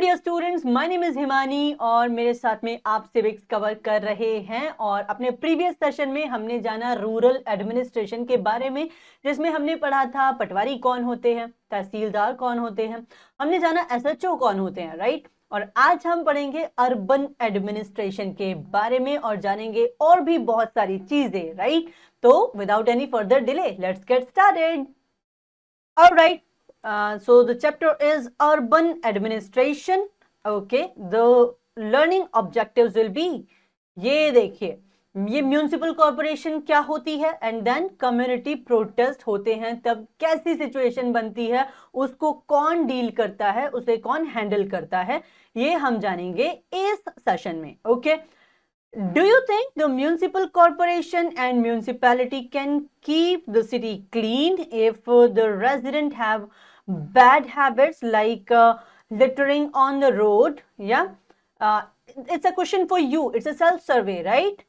Dear students my name is Himani और मेरे साथ में आप सिविक्स कवर कर रहे हैं और अपने प्रीवियस सेशन में हमने जाना रूरल एडमिनिस्ट्रेशन के बारे में जिसमें हमने पढ़ा था पटवारी कौन होते हैं तहसीलदार कौन होते हैं हमने जाना एसएचओ कौन होते हैं राइट और आज हम पढ़ेंगे अर्बन एडमिनिस्ट्रेशन के बारे में और जानेंगे और भी बहुत सारी चीजें राइट तो without any further delay let's get started right so uh, so the chapter is urban administration. Okay, the learning objectives will be ये देखिए ये म्यूनिसिपल कॉरपोरेशन क्या होती है एंड देन कम्युनिटी प्रोटेस्ट होते हैं तब कैसी सिचुएशन बनती है उसको कौन डील करता है उसे कौन हैंडल करता है ये हम जानेंगे इस सेशन में okay do you think the municipal corporation and municipality can keep the city clean if the resident have bad habits like uh, littering on the road yeah uh, it's a question for you it's a self survey right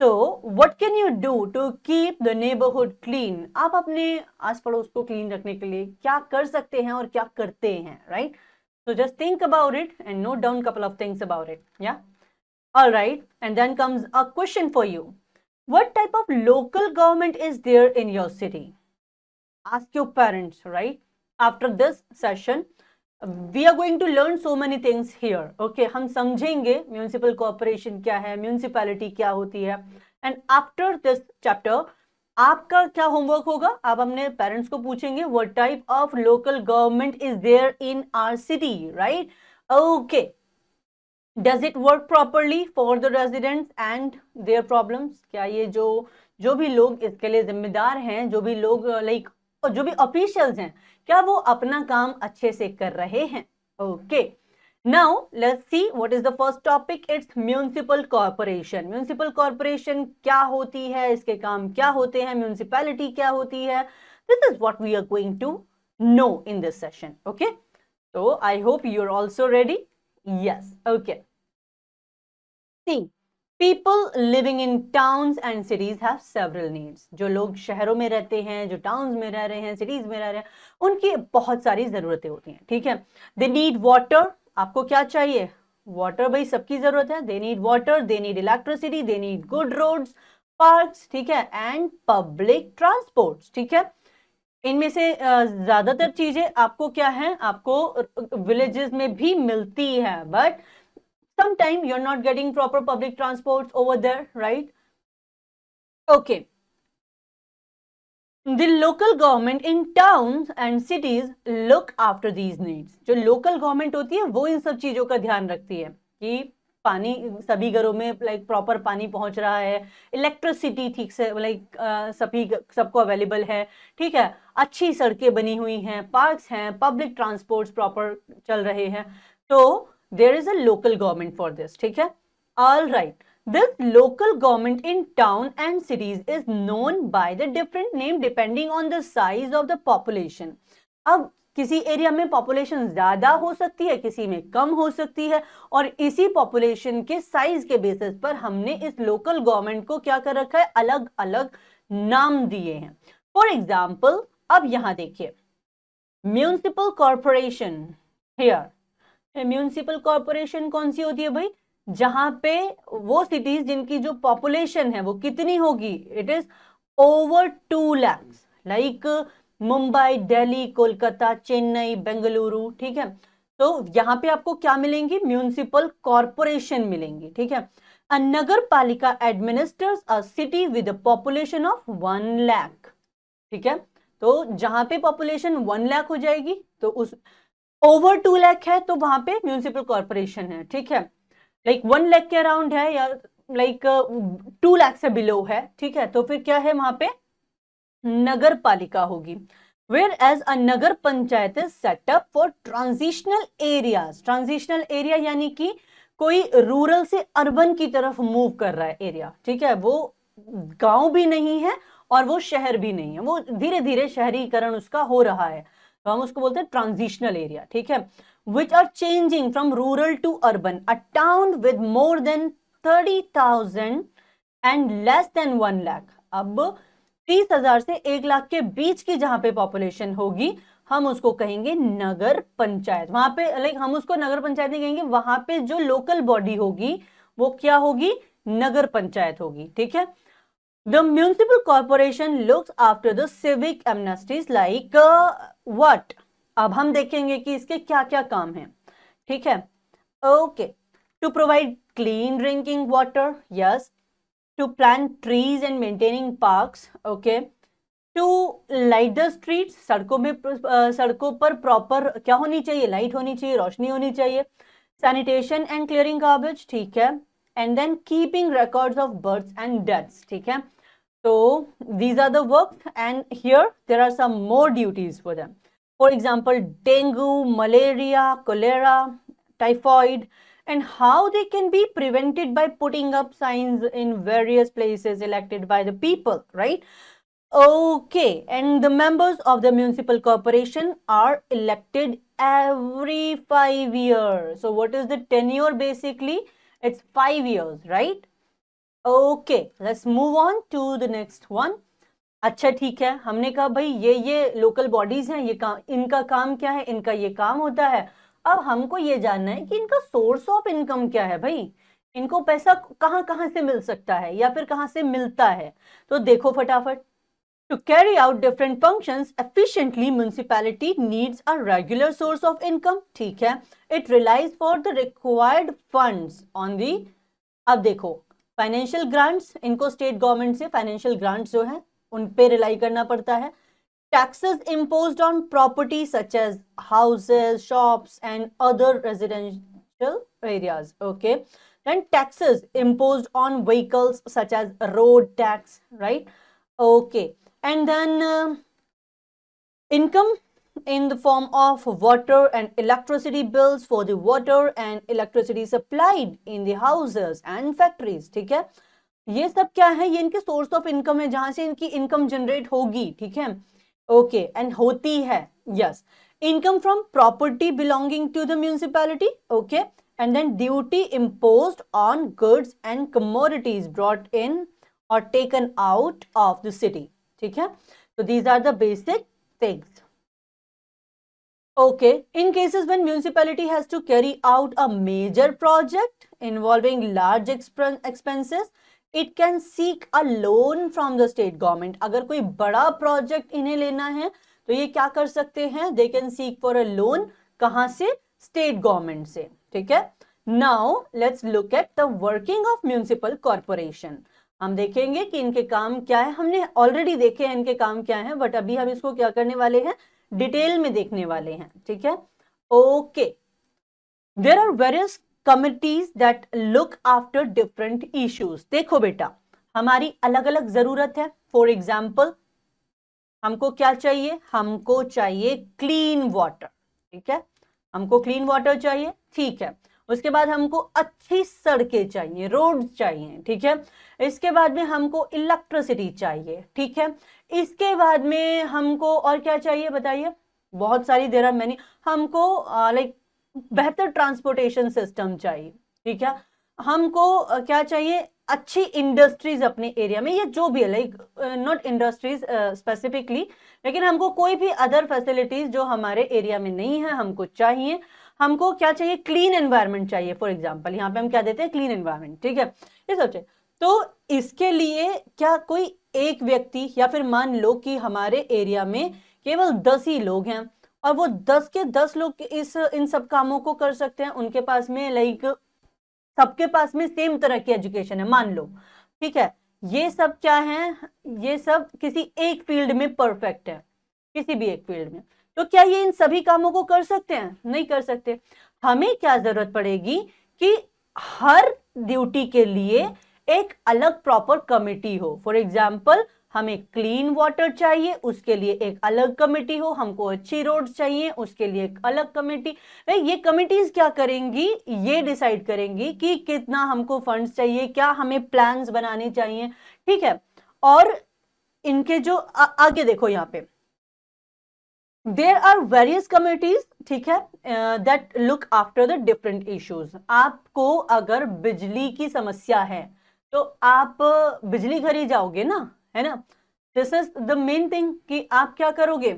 so what can you do to keep the neighborhood clean आप अपने आस को clean रखने के लिए क्या कर सकते हैं और क्या करते हैं right so just think about it and note down couple of things about it yeah all right and then comes a question for you what type of local government is there in your city ask your parents right after this session we are going to learn so many things here okay हम समझेंगे municipal corporation क्या है municipality क्या होती है and after this chapter आपका क्या homework होगा आप हमने पेरेंट्स को पूछेंगे what type of local government is there in our city right okay does it work properly for the residents and their problems क्या ये जो जो भी लोग इसके लिए जिम्मेदार हैं जो भी लोग लाइक like, जो भी ऑफिशियल्स हैं क्या वो अपना काम अच्छे से कर रहे हैं okay now let's see what is the first topic it's municipal corporation municipal corporation क्या होती है इसके काम क्या होते हैं म्यूनिसिपैलिटी क्या होती है this is what we are going to know in this session okay तो I hope you are also ready yes okay see people living in towns and cities have several needs जो लोग शहरों में रहते हैं जो टाउन्स में रह रहे हैं सिटीज में रह रहे हैं उनकी बहुत सारी ज़रूरतें होती हैं ठीक है दे नीड वाटर आपको क्या चाहिए वाटर भाई सबकी ज़रूरत है they need water they need electricity they need good roads park ठीक है एंड पब्लिक ट्रांसपोर्ट ठीक है इनमें से ज़्यादातर चीज़ें आपको क्या है आपको विलेजेस में भी मिलती है but sometime you're not getting proper public transports over there right okay the local government in towns and cities look after these needs jo local government होती है वो इन सब चीज़ों का ध्यान रखती है कि पानी सभी घरों में लाइक प्रॉपर पानी पहुंच रहा है इलेक्ट्रिसिटी ठीक से लाइक सभी सबको अवेलेबल है ठीक है अच्छी सड़कें बनी हुई हैं पार्क्स हैं पब्लिक ट्रांसपोर्ट्स प्रॉपर चल रहे हैं so, there is a local government for this ठीक है all right this local government in town and cities is known by the different name depending on the size of the population अब किसी area में population ज़्यादा हो सकती है किसी में कम हो सकती है और इसी पॉपुलेशन के साइज के बेसिस पर हमने इस लोकल गवर्नमेंट को क्या कर रखा है अलग अलग नाम दिए हैं फॉर एग्जाम्पल अब यहां देखिए municipal corporation here municipal corporation कौन सी होती है भाई जहां पे वो सिटीज जिनकी जो पॉपुलेशन है वो कितनी होगी it is over two lakhs like Mumbai Delhi Kolkata Chennai Bengaluru ठीक है तो यहाँ पे आपको क्या मिलेंगी म्यूनिसिपल कॉरपोरेशन मिलेंगी ठीक है nagar palika palika a city with population of one lakh ठीक है तो जहां पे पॉपुलेशन वन लैख हो जाएगी तो उस ओवर टू लैख है तो वहां पे म्यूनिसिपल कॉरपोरेशन है ठीक है लाइक वन लैख के अराउंड है या लाइक टू लैख से बिलो है ठीक है तो फिर क्या है वहां पे नगर पालिका होगी where as a nagar panchayat is set up for transitional areas transitional यानी कि कोई रूरल से अर्बन की तरफ मूव कर रहा है एरिया ठीक है वो गांव भी नहीं है और वो शहर भी नहीं है वो धीरे धीरे शहरीकरण उसका हो रहा है तो हम उसको बोलते हैं ट्रांजिशनल एरिया ठीक है which are changing from rural to urban a town with more than thirty thousand and less than one lakh अब तीस हजार से एक लाख के बीच की जहां पे पॉपुलेशन होगी हम उसको कहेंगे नगर पंचायत वहां पे लाइक हम उसको नगर पंचायत नहीं कहेंगे वहां पे जो लोकल बॉडी होगी वो क्या होगी नगर पंचायत होगी ठीक है The municipal corporation looks after the civic amnesties like uh, अब हम देखेंगे कि इसके क्या क्या काम है ठीक है okay to provide clean drinking water yes to plant trees and maintaining parks okay to light the street सड़कों में सड़कों पर प्रॉपर क्या होनी चाहिए लाइट होनी चाहिए रोशनी होनी चाहिए सैनिटेशन एंड क्लियरिंग गार्बेज ठीक है and then keeping records of births and deaths ठीक है so these are the work and here there are some more duties for them for example dengue malaria cholera typhoid and how they can be prevented by putting up signs in various places elected by the people, right? Okay, and the members of the municipal corporation are elected every five years. So what is the tenure basically? It's five years, right? Okay, let's move on to the next one. अच्छा ठीक है हमने कहा भाई ये ये local bodies हैं ये काम इनका काम क्या है इनका ये काम होता है अब हमको ये जानना है कि इनका सोर्स ऑफ इनकम क्या है भाई इनको पैसा कहाँ कहाँ से मिल सकता है या फिर कहाँ से मिलता है तो देखो फटाफट To carry out different functions efficiently, municipality needs a regular source of income. ठीक है It relies for the required funds on the अब देखो Financial grants. इनको state government से financial grants जो है उन पे rely करना पड़ता है taxes imposed on property such as houses shops and other residential areas okay then taxes imposed on vehicles such as road tax right okay and then uh, income in the form of water and electricity bills for the water and electricity supplied in the houses and factories ठीक है ये सब क्या है ये इनके source of income है जहां से इनकी इनकम जनरेट होगी ठीक है ओके okay, एंड होती है yes income from property belonging to the municipality okay and then duty impose on goods and commodities brought in और taken out of the city ठीक है तो these are the basic things okay in cases when municipality has to carry out a major project involving large expenses it can seek a loan from the state government अगर कोई बड़ा project इन्हें लेना है तो ये क्या कर सकते हैं they can seek for a loan कहां से स्टेट गवर्नमेंट से ठीक है now let's look at the working of municipal corporation हम देखेंगे कि इनके काम क्या है हमने ऑलरेडी देखे हैं इनके काम क्या है बट अभी हम इसको क्या करने वाले हैं डिटेल में देखने वाले हैं ठीक है okay there are various committees that look after different issues देखो बेटा हमारी अलग अलग जरूरत है फॉर एग्जाम्पल हमको क्या चाहिए हमको चाहिए क्लीन वाटर ठीक है हमको क्लीन वाटर चाहिए ठीक है उसके बाद हमको अच्छी सड़कें चाहिए रोड चाहिए ठीक है इसके बाद में हमको इलेक्ट्रिसिटी चाहिए ठीक है इसके बाद में हमको और क्या चाहिए बताइए बहुत सारी देर आर मैनी हमको लाइक बेहतर ट्रांसपोर्टेशन सिस्टम चाहिए ठीक है हमको क्या चाहिए अच्छी इंडस्ट्रीज अपने एरिया में या जो भी है लाइक नॉट इंडस्ट्रीज स्पेसिफिकली लेकिन हमको कोई भी अदर फैसिलिटीज जो हमारे एरिया में नहीं है हमको चाहिए हमको क्या चाहिए क्लीन एनवायरमेंट चाहिए फॉर एग्जाम्पल यहाँ पे हम क्या देते हैं क्लीन एनवायरमेंट ठीक है ये सोचे तो इसके लिए क्या कोई एक व्यक्ति या फिर मान लो कि हमारे एरिया में केवल दस ही लोग हैं और वो दस के दस लोग इस इन सब कामों को कर सकते हैं उनके पास में लाइक सबके पास में सेम तरह की एजुकेशन है मान लो ठीक है ये सब क्या है ये सब किसी एक फील्ड में परफेक्ट है किसी भी एक फील्ड में तो क्या ये इन सभी कामों को कर सकते हैं नहीं कर सकते हमें क्या जरूरत पड़ेगी कि हर ड्यूटी के लिए एक अलग प्रॉपर कमेटी हो फॉर एग्जाम्पल हमें क्लीन वाटर चाहिए उसके लिए एक अलग कमेटी हो हमको अच्छी रोड चाहिए उसके लिए एक अलग कमेटी ये कमेटीज क्या करेंगी ये डिसाइड करेंगी कि कितना हमको फंड्स चाहिए क्या हमें प्लान्स बनाने चाहिए ठीक है और इनके जो आ, आगे देखो यहाँ पे देर आर वेरियस कम्युनिटीज ठीक है that look after the different issues आपको अगर बिजली की समस्या है तो आप बिजली घर ही जाओगे ना है ना this is the main thing कि आप क्या करोगे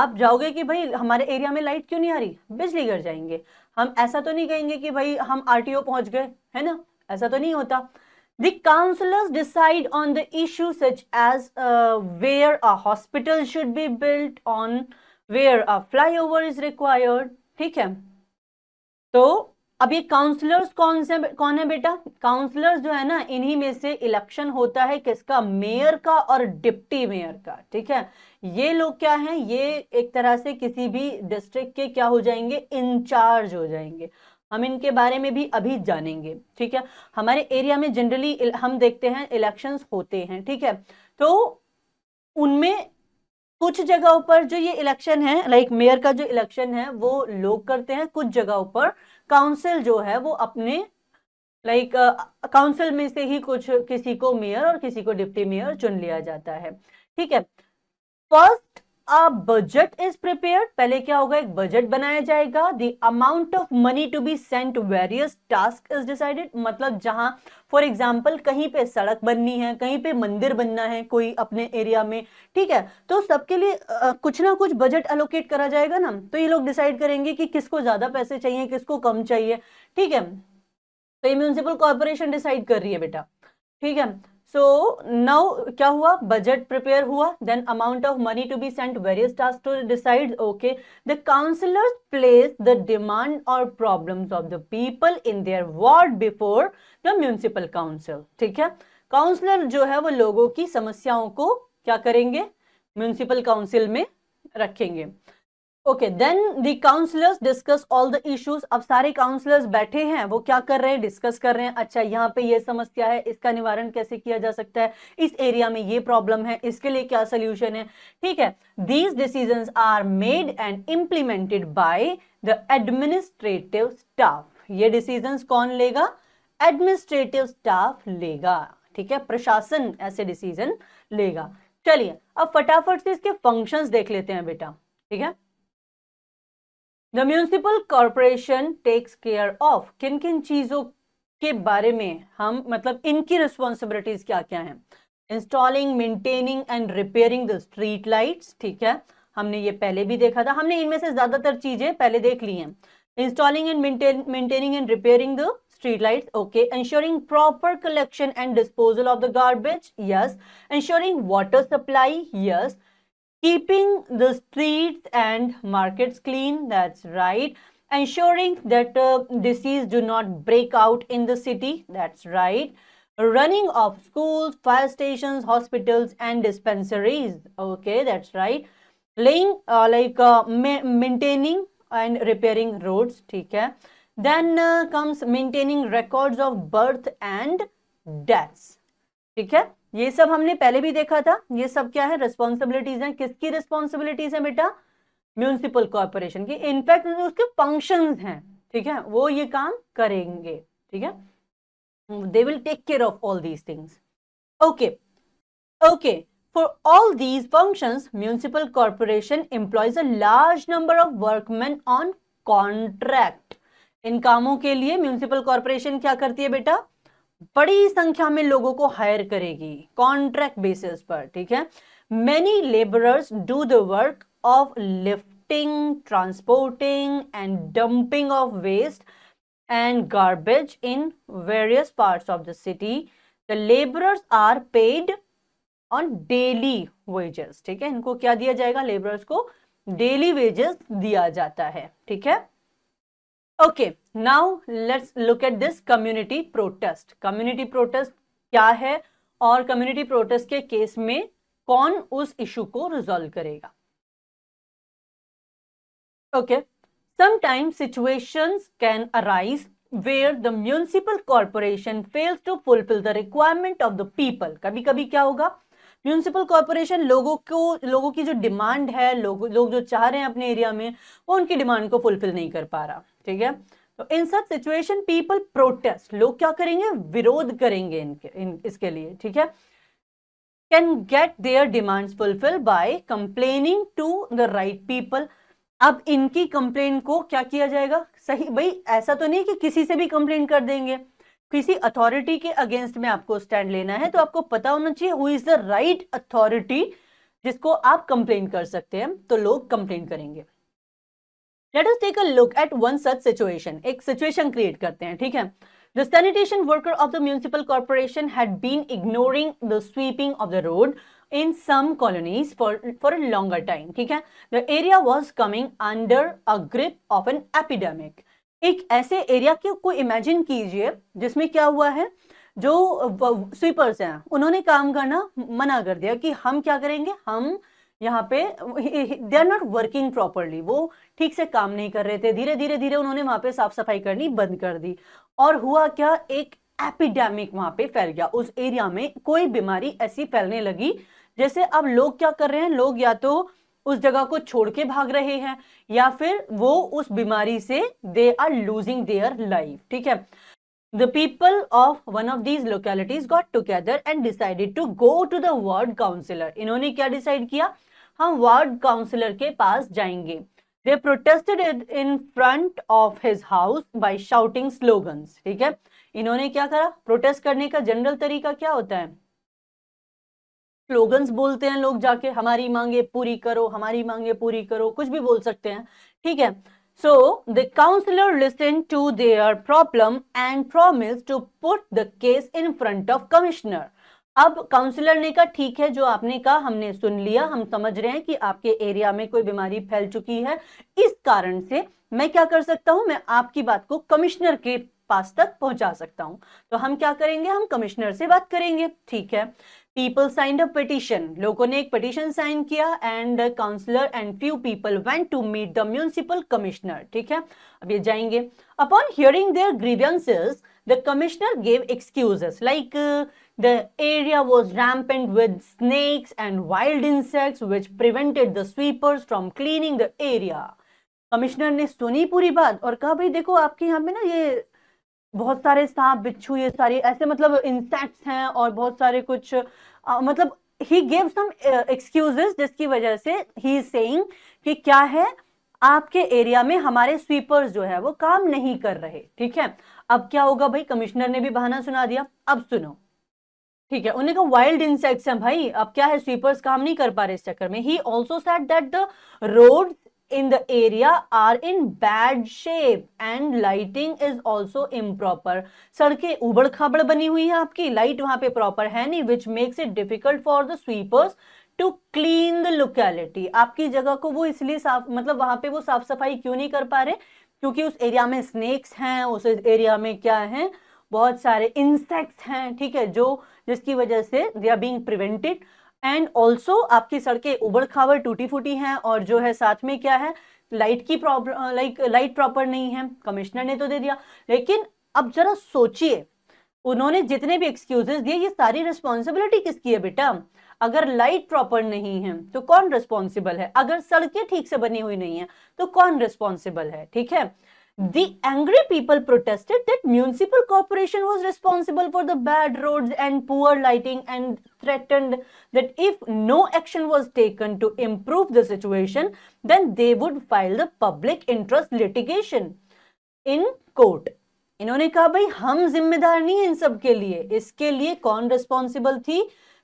आप जाओगे कि भाई हमारे एरिया में लाइट क्यों नहीं आ रही बिजली घर जाएंगे हम ऐसा तो नहीं कहेंगे कि भाई हम आरटीओ पहुंच गए है ना ऐसा तो नहीं होता the councillors decide on the issue such as where a hospital should be built on where a flyover is required ठीक है तो अब ये काउंसलर्स कौन से कौन है बेटा काउंसलर्स जो है ना इन्हीं में से इलेक्शन होता है किसका मेयर का और डिप्टी मेयर का ठीक है ये लोग क्या हैं ये एक तरह से किसी भी डिस्ट्रिक्ट के क्या हो जाएंगे इंचार्ज हो जाएंगे हम इनके बारे में भी अभी जानेंगे ठीक है हमारे एरिया में जनरली हम देखते हैं इलेक्शंस होते हैं ठीक है तो उनमें कुछ जगहों पर जो ये इलेक्शन है लाइक मेयर का जो इलेक्शन है वो लोग करते हैं कुछ जगहों पर काउंसिल जो है वो अपने लाइक काउंसिल में से ही कुछ किसी को मेयर और किसी को डिप्टी मेयर चुन लिया जाता है ठीक है first a budget is prepare पहले क्या होगा एक बजट बनाया जाएगा the amount of money to be sent various task is decided मतलब जहां फॉर एग्जाम्पल कहीं पे सड़क बननी है कहीं पे मंदिर बनना है कोई अपने एरिया में ठीक है तो सबके लिए आ, कुछ ना कुछ बजट अलोकेट करा जाएगा ना तो ये लोग डिसाइड करेंगे कि किसको ज्यादा पैसे चाहिए किसको कम चाहिए ठीक है तो ये म्यूनसिपल कॉर्पोरेशन डिसाइड कर रही है बेटा ठीक है सो नाउ क्या हुआ बजट प्रिपेयर हुआ then amount of money to be sent various task to decide okay the councillors place the demand और problems of the people in their ward before the municipal council ठीक है counsellor जो है वो लोगों की समस्याओं को क्या करेंगे म्यूनिसिपल काउंसिल में रखेंगे okay then the councillors discuss all the issues अब सारे काउंसलर्स बैठे हैं वो क्या कर रहे हैं डिस्कस कर रहे हैं अच्छा यहाँ पे ये समस्या है इसका निवारण कैसे किया जा सकता है इस एरिया में ये प्रॉब्लम है इसके लिए क्या सोल्यूशन है ठीक है these decision are made and implemented by the administrative staff ये डिसीजन कौन लेगा एडमिनिस्ट्रेटिव स्टाफ लेगा ठीक है प्रशासन ऐसे डिसीजन लेगा चलिए अब फटाफट से इसके फंक्शंस देख लेते हैं बेटा ठीक है the municipal corporation takes care of किन किन चीज़ों के बारे में हम मतलब इनकी रिस्पॉन्सिबिलिटीज क्या क्या हैं installing maintaining and repairing the street lights ठीक है हमने ये पहले भी देखा था हमने इनमें से ज़्यादातर चीज़ें पहले देख ली हैं installing and maintaining and repairing the street lights okay ensuring proper collection and disposal of the garbage yes ensuring water supply yes keeping the streets and markets clean, that's right. Ensuring that uh, disease do not break out in the city, that's right. Running of schools, fire stations, hospitals and dispensaries, okay, that's right. Laying, uh, like uh, ma maintaining and repairing roads, okay. Then uh, comes maintaining records of birth and deaths, okay. ये सब हमने पहले भी देखा था ये सब क्या है रिस्पॉन्सिबिलिटीज हैं किसकी रिस्पॉन्सिबिलिटीज है बेटा म्यूनिसिपल कॉर्पोरेशन की इनफैक्ट उसके फंक्शन हैं ठीक है वो ये काम करेंगे ठीक है they will take care of all these things okay okay For all these functions, municipal corporation employs a large number of workmen on contract. इन कामों के लिए म्यूनिसिपल कॉरपोरेशन क्या करती है बेटा बड़ी संख्या में लोगों को हायर करेगी कॉन्ट्रैक्ट बेसिस पर ठीक है many labourers do the work of lifting transporting and dumping of waste and garbage in various part of the city the labourers are paid on daily wages ठीक है इनको क्या दिया जाएगा लेबरर्स को डेली वेजेस दिया जाता है ठीक है okay now let's look at this community protest community protest क्या है और कम्युनिटी प्रोटेस्ट के केस में कौन उस इशू को रिजोल्व करेगा okay sometimes situation can arise where the municipal corporation fails to fulfil the requirement of the people कभी कभी क्या होगा म्यूनिसिपल कॉरपोरेशन लोगों को लोगों की जो डिमांड है लोग लो जो चाह रहे हैं अपने एरिया में वो उनकी डिमांड को फुलफिल नहीं कर पा रहा ठीक है तो इन सब सिचुएशन पीपल प्रोटेस्ट लोग क्या करेंगे विरोध करेंगे इनके इन इसके लिए ठीक है can get their demands fulfil by complaining to the right people अब इनकी कंप्लेन को क्या किया जाएगा सही भाई ऐसा तो नहीं कि किसी से भी कंप्लेन कर देंगे किसी अथॉरिटी के अगेंस्ट में आपको स्टैंड लेना है तो आपको पता होना चाहिए who is the right authority जिसको आप कंप्लेन कर सकते हैं तो लोग कंप्लेन करेंगे let us take a look at one such situation एक सिचुएशन क्रिएट करते हैं ठीक है The sanitation worker of the municipal corporation had been ignoring the sweeping of the road in some colonies for for a longer time ठीक है the area was coming under a grip of an epidemic एक ऐसे area के को imagine कीजिए जिसमें क्या हुआ है जो स्वीपर्स हैं उन्होंने काम करना मना कर दिया कि हम क्या करेंगे हम यहाँ पे they are not working properly वो ठीक से काम नहीं कर रहे थे धीरे धीरे धीरे उन्होंने वहां पे साफ सफाई करनी बंद कर दी और हुआ क्या एक एपिडेमिक वहां पे फैल गया उस एरिया में कोई बीमारी ऐसी फैलने लगी जैसे अब लोग क्या कर रहे हैं लोग या तो उस जगह को छोड़ के भाग रहे हैं या फिर वो उस बीमारी से they are losing their life ठीक है the people of one of these localities got together and decided to go to the ward councillor इन्होंने क्या डिसाइड किया हम वार्ड काउंसिलर के पास जाएंगे they protested in front of his house by shouting slogans ठीक है इन्होंने क्या करा प्रोटेस्ट करने का जनरल तरीका क्या होता है स्लोगन्स बोलते हैं लोग जाके हमारी मांगे पूरी करो हमारी मांगे पूरी करो कुछ भी बोल सकते हैं ठीक है so the councillor listen to their problem and promise to put the case in front of commissioner अब काउंसलर ने कहा ठीक है जो आपने कहा हमने सुन लिया हम समझ रहे हैं कि आपके एरिया में कोई बीमारी फैल चुकी है इस कारण से मैं क्या कर सकता हूं मैं आपकी बात को कमिश्नर के पास तक पहुंचा सकता हूं तो हम क्या करेंगे हम कमिश्नर से बात करेंगे ठीक है पीपल साइन अ पिटिशन लोगों ने एक पिटिशन साइन किया and councillor and few people went to meet the municipal commissioner ठीक है अब ये जाएंगे upon hearing their grievances the commissioner gave excuses like uh, the area was rampant with snakes and wild insects which prevented the sweepers from cleaning the area. Commissioner ने सुनी पूरी बात और कहा भाई देखो आपके यहाँ पे ना ये बहुत सारे सांप बिच्छू ये सारे ऐसे मतलब इंसेक्ट्स हैं और बहुत सारे कुछ आ, मतलब ही गेव सम एक्सक्यूजेस जिसकी वजह से ही इज सेइंग कि क्या है आपके एरिया में हमारे स्वीपर्स जो है वो काम नहीं कर रहे ठीक है अब क्या होगा भाई कमिश्नर ने भी बहाना सुना दिया अब सुनो ठीक है उन्हें कहा वाइल्ड इंसेक्ट्स हैं भाई अब क्या है स्वीपर्स काम नहीं कर पा रहे इस चक्कर में ही also said that the road in the area are in bad shape and lighting is also improper सड़कें उबड़ खाबड़ बनी हुई है आपकी लाइट वहां पे प्रॉपर है नहीं which makes it difficult for the sweepers to clean the locality आपकी जगह को वो इसलिए साफ मतलब वहां पे वो साफ सफाई क्यों नहीं कर पा रहे क्योंकि उस एरिया में स्नेक्स हैं उस एरिया में क्या है बहुत सारे इंसेक्ट्स हैं ठीक है जो जिसकी वजह से they are being prevented and also आपकी सड़कें उबड़ खाबड़ टूटी फूटी हैं और जो है साथ में क्या है लाइट की प्रॉब्लम लाइक लाइट प्रॉपर नहीं है कमिश्नर ने तो दे दिया लेकिन अब जरा सोचिए उन्होंने जितने भी एक्सक्यूजेस दिए ये सारी रिस्पॉन्सिबिलिटी किसकी है बेटा अगर लाइट प्रॉपर नहीं है तो कौन रिस्पॉन्सिबल है अगर सड़कें ठीक से बनी हुई नहीं है तो कौन रिस्पॉन्सिबल है ठीक है The angry people protested that municipal corporation was responsible for the bad roads and poor lighting and threatened that if no action was taken to improve the situation, then they would file the public interest litigation in court. इन्होंने कहा भाई हम जिम्मेदार नहीं हैं इन सब के लिए इसके लिए कौन रिस्पॉन्सिबल थी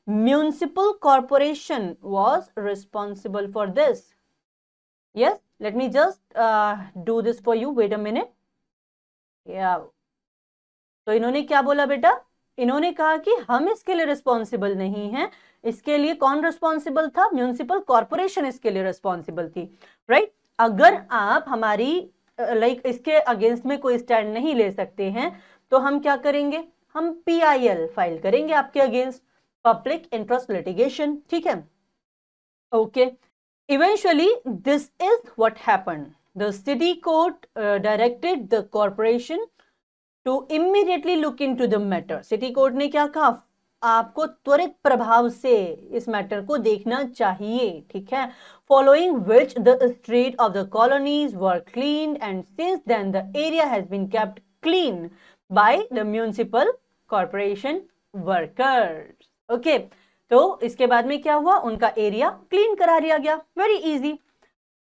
municipal corporation was responsible for this yes let me just do this for you wait a minute तो इन्होंने क्या बोला बेटा इन्होंने कहा कि हम इसके लिए रिस्पॉन्सिबल नहीं हैं इसके लिए कौन रिस्पॉन्सिबल था म्यूनिसिपल कॉरपोरेशन इसके लिए रिस्पॉन्सिबल थी राइट right? अगर आप हमारी लाइक uh, like, इसके अगेंस्ट में कोई स्टैंड नहीं ले सकते हैं तो हम क्या करेंगे हम पीआईएल फाइल करेंगे आपके अगेंस्ट पब्लिक इंटरेस्ट लिटिगेशन ठीक है okay eventually this is what happen the city court directed the corporation to immediately look in to the matter city court ने क्या कहा आपको त्वरित प्रभाव से इस मैटर को देखना चाहिए ठीक है following which the street of the colonies were clean and since then the area has been kept clean by the municipal corporation workers okay तो इसके बाद में क्या हुआ उनका एरिया क्लीन करा लिया गया वेरी इजी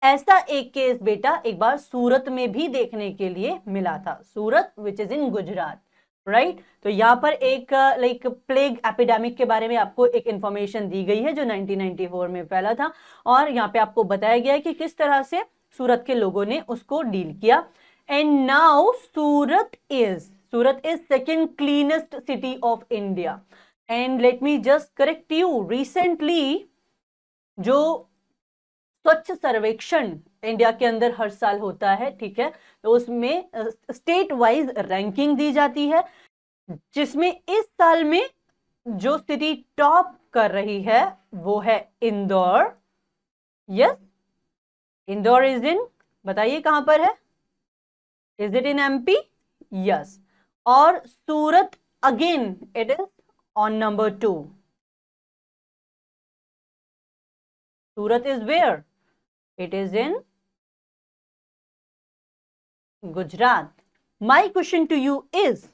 ऐसा एक केस बेटा एक बार सूरत में भी देखने के लिए मिला था Surat which is in Gujarat right right? तो यहाँ पर एक लाइक प्लेग एपिडेमिक के बारे में आपको एक इंफॉर्मेशन दी गई है जो 1994 में फैला था और यहाँ पे आपको बताया गया है कि किस तरह से सूरत के लोगों ने उसको डील किया and now Surat is Surat is second cleanest city of India and let me just correct you recently जो स्वच्छ सर्वेक्षण इंडिया के अंदर हर साल होता है ठीक है तो उसमें स्टेट वाइज रैंकिंग दी जाती है जिसमें इस साल में जो सिटी टॉप कर रही है वो है Indore yes Indore is in बताइए कहां पर है is it in MP yes और Surat again it is on number 2. Surat is where? It is in Gujarat. My question to you is,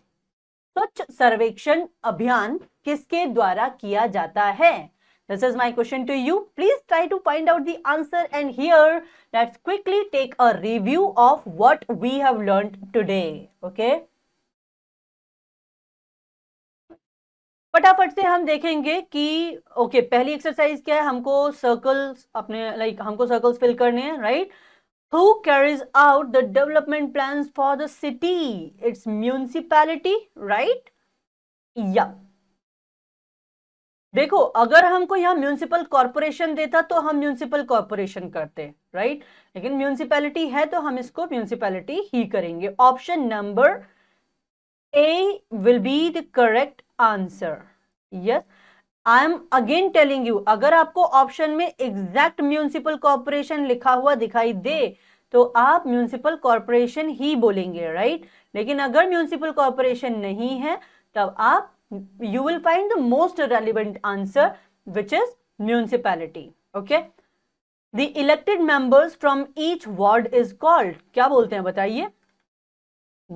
स्वच्छ सर्वेक्षण अभियान किसके द्वारा किया जाता है This is my question to you. Please try to find out the answer and here let's quickly take a review of what we have learned today. Okay. फटाफट से हम देखेंगे कि ओके okay, पहली एक्सरसाइज क्या है हमको सर्कल्स अपने लाइक like, हमको सर्कल्स फिल करने हैं right who carries out the development plan for the city it's municipality right या देखो अगर हमको यहाँ म्यूनसिपल कॉरपोरेशन देता तो हम म्यूनिसिपल कॉरपोरेशन करते राइट लेकिन म्यूनसिपैलिटी है तो हम इसको म्यूनसिपैलिटी ही करेंगे option number A will be the correct answer yes I am again telling you अगर आपको ऑप्शन में एग्जैक्ट म्यूनिसिपल कॉरपोरेशन लिखा हुआ दिखाई दे तो आप म्यूनिसिपल कॉरपोरेशन ही बोलेंगे राइट right? लेकिन अगर म्यूनिसिपल कॉरपोरेशन नहीं है तब आप you will find the most relevant answer which is municipality okay the elected members from each ward is called क्या बोलते हैं बताइए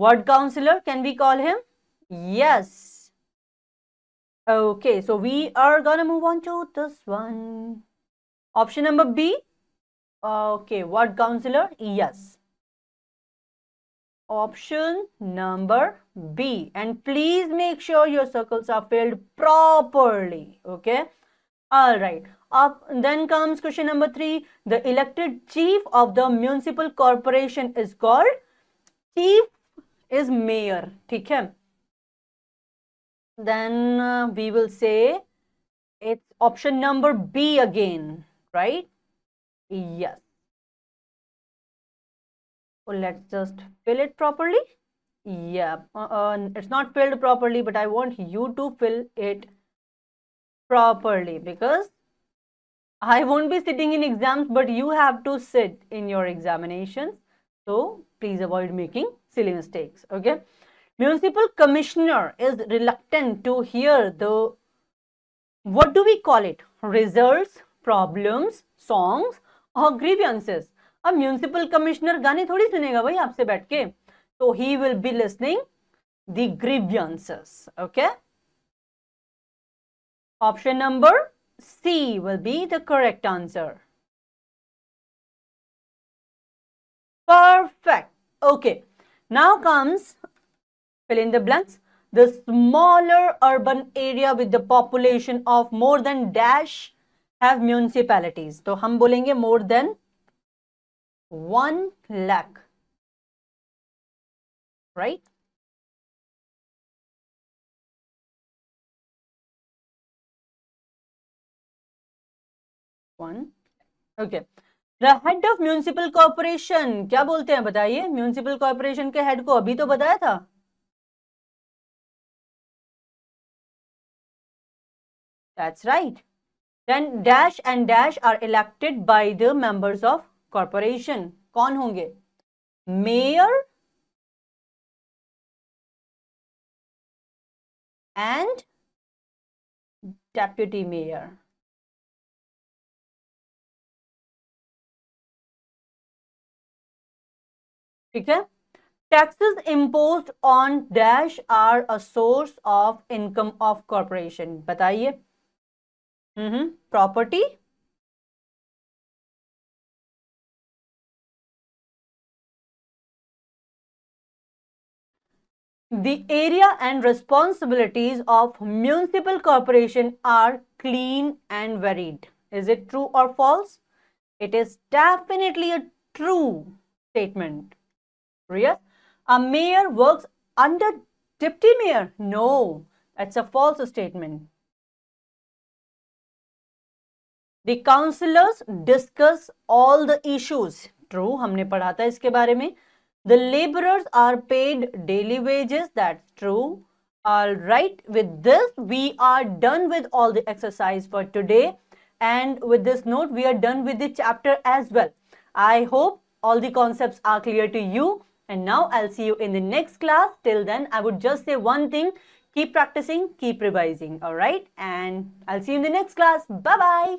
ward councillor can we call him yes Okay, so we are gonna move on to this one. Option number B. Okay, ward counselor? Yes. Option number B. And please make sure your circles are filled properly. Okay. All right. Up, then comes question number three. The elected chief of the municipal corporation is called chief is mayor. ठीक है? then uh, we will say it's option number B again, right? Yes. So let's just fill it properly. Yeah, uh, uh, it's not filled properly, but I want you to fill it properly because I won't be sitting in exams, but you have to sit in your examinations. So please avoid making silly mistakes. Okay. Municipal commissioner is reluctant to hear the, what do we call it? Results, problems, songs or grievances. A municipal commissioner gaane thodi sunega bhai aapse ke. So he will be listening the grievances. Okay. Option number C will be the correct answer. Perfect. Okay. Now comes Fill in the blanks. The smaller urban area with the population of more than dash have municipalities. to hum bolenge more than 1 lakh. Right? Okay the head of municipal corporation क्या बोलते हैं बताइए municipal corporation के head को अभी तो बताया था That's right. Then dash and dash are elected by the members of corporation. कौन होंगे Mayor and deputy mayor. ठीक है taxes imposed on dash are a source of income of corporation बताइए hmm Property. The area and responsibilities of municipal corporation are clean and varied. Is it true or false? It is definitely a true statement. Yes. A mayor works under deputy mayor. No, that's a false statement. The counselors discuss all the issues. True, हमने पढ़ा था इसके बारे The laborers are paid daily wages. That's true. all right with this we are done with all the exercise for today and with this note we are done with the chapter as well i hope all the concepts are clear to you and now i'll see you in the next class till then i would just say one thing keep practicing keep revising all right and i'll see you in the next class bye bye